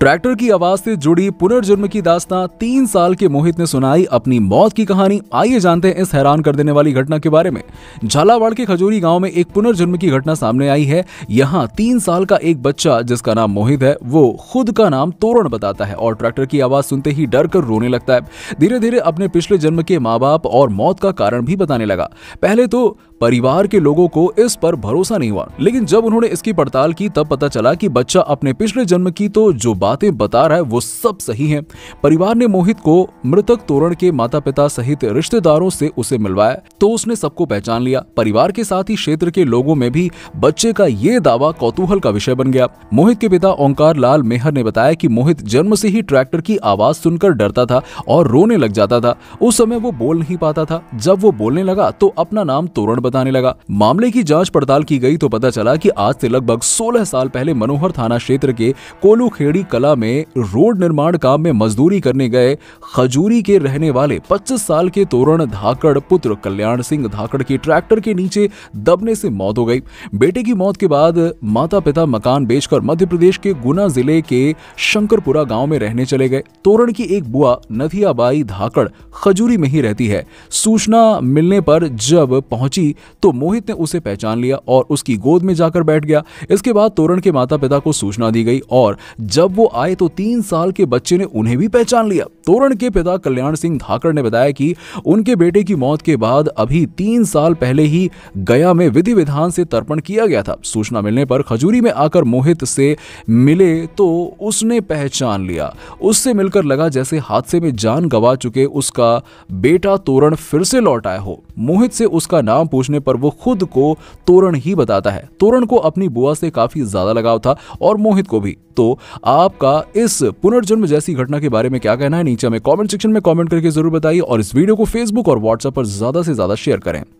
tractor की आवाज से जुड़ी पुनर्जन्म की दास्ता तीन साल के मोहित ने सुनाई अपनी मौत की कहानी आइए जानते हैं इस हैरान कर देने वाली घटना के बारे में झालावाड़ के खजूरी गांव में एक पुनर्जन्म की घटना सामने आई है यहां तीन साल का एक बच्चा जिसका नाम मोहित है वो खुद का नाम तोरण बताता है और ट्रैक्टर की आवाज सुनते ही डर कर रोने लगता है धीरे धीरे अपने पिछले जन्म के माँ बाप और मौत का कारण भी बताने लगा पहले तो परिवार के लोगों को इस पर भरोसा नहीं हुआ लेकिन जब उन्होंने इसकी पड़ताल की तब पता चला कि बच्चा अपने पिछले जन्म की तो जो बातें बता रहा है वो सब सही है परिवार ने मोहित को मृतक तोरण के माता पिता सहित रिश्तेदारों से उसे मिलवाया तो उसने सबको पहचान लिया परिवार के साथ ही क्षेत्र के लोगों में भी बच्चे का ये दावा कौतूहल का विषय बन गया मोहित के पिता ओंकार लाल मेहर ने बताया की मोहित जन्म से ही ट्रैक्टर की आवाज सुनकर डरता था और रोने लग जाता था उस समय वो बोल नहीं पाता था जब वो बोलने लगा तो अपना नाम तोरण बताने लगा मामले की जांच पड़ताल की गई तो पता चला कि आज से लगभग 16 साल पहले मनोहर थाना क्षेत्र के कोलूखेड़ी कला में रोड निर्माण काम में मजदूरी करने गए खजूरी के रहने वाले 25 साल के तोरण धाकड़ पुत्र कल्याण सिंह धाकड़ की ट्रैक्टर के नीचे दबने से मौत हो गई बेटे की मौत के बाद माता पिता मकान बेचकर मध्य प्रदेश के गुना जिले के शंकरपुरा गांव में रहने चले गए तोरण की एक बुआ नथियाबाई धाकड़ खजूरी में ही रहती है सूचना मिलने पर जब पहुंची तो मोहित ने उसे पहचान लिया और उसकी गोद में जाकर बैठ गया इसके बाद तोरण के माता पिता को सूचना दी गई और जब वो आए तो तीन साल के बच्चे ने उन्हें भी पहचान लिया तोरण के पिता कल्याण सिंह धाकर ने बताया कि उनके बेटे की मौत के बाद अभी तीन साल पहले ही गया में विधि विधान से तर्पण किया गया था सूचना मिलने पर खजूरी में आकर मोहित से मिले तो उसने पहचान लिया उससे मिलकर लगा जैसे हादसे में जान गवा चुके उसका बेटा तोरण फिर से लौट आया हो मोहित से उसका नाम पूछ पहुंचने पर वो खुद को तोरण ही बताता है तोरण को अपनी बुआ से काफी ज्यादा लगाव था और मोहित को भी तो आपका इस पुनर्जन्म जैसी घटना के बारे में क्या कहना है नीचे हमें कॉमेंट सेक्शन में कॉमेंट करके जरूर बताइए और इस वीडियो को फेसबुक और व्हाट्सएप पर ज्यादा से ज्यादा शेयर करें